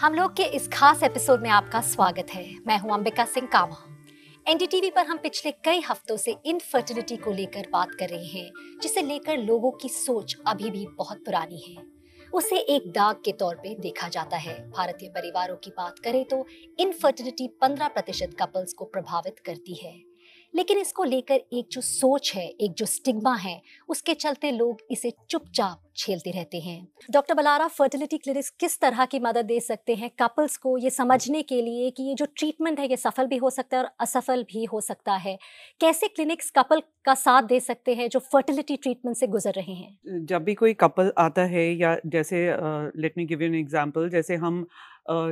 हम लोग के इस खास एपिसोड में आपका स्वागत है मैं हूं अंबिका सिंह कामा एनडीटीवी पर हम पिछले कई हफ्तों से इनफर्टिलिटी को लेकर बात कर रहे हैं जिसे लेकर लोगों की सोच अभी भी बहुत पुरानी है उसे एक दाग के तौर पे देखा जाता है भारतीय परिवारों की बात करें तो इनफर्टिलिटी 15 प्रतिशत कपल्स को प्रभावित करती है लेकिन इसको लेकर एक जो सोच है एक जो स्टिग्मा है उसके चलते लोग इसे चुपचाप झेलते रहते हैं डॉक्टर बलारा फर्टिलिटी क्लिनिक्स किस तरह की मदद दे सकते हैं कपल्स को ये समझने के लिए कि ये जो ट्रीटमेंट है ये सफल भी हो सकता है और असफल भी हो सकता है कैसे क्लिनिक्स कपल का साथ दे सकते हैं जो फर्टिलिटी ट्रीटमेंट से गुजर रहे हैं जब भी कोई कपल आता है या जैसे let me give you an example जैसे हम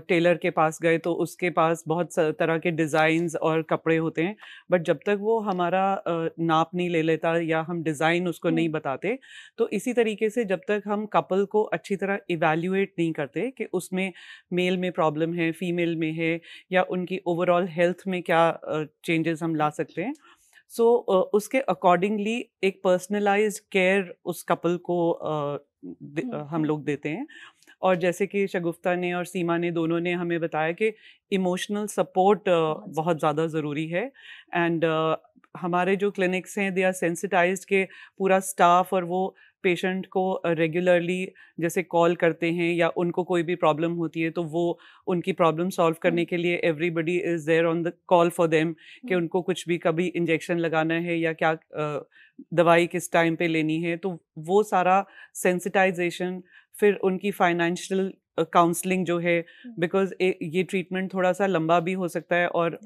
टेलर uh, के पास गए तो उसके पास बहुत तरह के डिज़ाइंस और कपड़े होते हैं बट जब तक वो हमारा uh, नाप नहीं ले लेता या हम डिज़ाइन उसको नहीं बताते तो इसी तरीके से जब तक हम कपल को अच्छी तरह इवेल्यूएट नहीं करते कि उसमें मेल में प्रॉब्लम है फीमेल में है या उनकी ओवरऑल हेल्थ में क्या चेंजेस uh, हम ला सकते हैं सो so, uh, उसके अकॉर्डिंगली एक पर्सनलाइज केयर उस कपल को uh, हम लोग देते हैं और जैसे कि शगुफ्ता ने और सीमा ने दोनों ने हमें बताया कि इमोशनल सपोर्ट बहुत ज़्यादा ज़रूरी है एंड हमारे जो क्लिनिक्स हैं दे आर सेंसिटाइज के पूरा स्टाफ और वो पेशेंट को रेगुलरली जैसे कॉल करते हैं या उनको कोई भी प्रॉब्लम होती है तो वो उनकी प्रॉब्लम सॉल्व करने के लिए everybody is there on the call for them कि उनको कुछ भी कभी इंजेक्शन लगाना है या क्या दवाई किस टाइम पे लेनी है तो वो सारा सेंसिटाइजेशन फिर उनकी फाइनेंशियल काउंसलिंग जो है बिकॉज ये ट्रीटमेंट थोड़ा सा लंबा भी हो सकता है और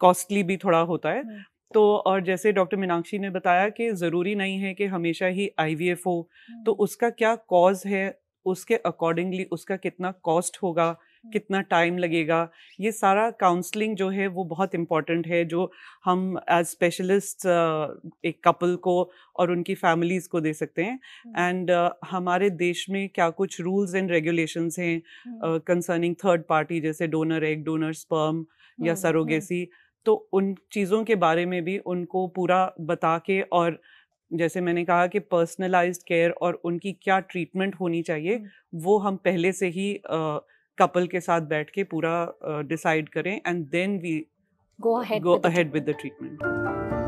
कॉस्टली भी थोड़ा होता है तो और जैसे डॉक्टर मीनाक्षी ने बताया कि ज़रूरी नहीं है कि हमेशा ही आई हो तो हम्म। उसका क्या कॉज है उसके अकॉर्डिंगली उसका कितना कॉस्ट होगा हम्म। कितना टाइम लगेगा ये सारा काउंसलिंग जो है वो बहुत इम्पॉर्टेंट है जो हम एज स्पेशलिस्ट एक कपल को और उनकी फैमिलीज़ को दे सकते हैं हम्म। एंड uh, हमारे देश में क्या कुछ रूल्स एंड रेगुलेशंस हैं कंसर्निंग थर्ड पार्टी जैसे डोनर एग डोनर स्पर्म या सरोगेसी तो उन चीज़ों के बारे में भी उनको पूरा बता के और जैसे मैंने कहा कि पर्सनलाइज केयर और उनकी क्या ट्रीटमेंट होनी चाहिए वो हम पहले से ही कपल के साथ बैठ के पूरा डिसाइड करें and then we go ahead with the treatment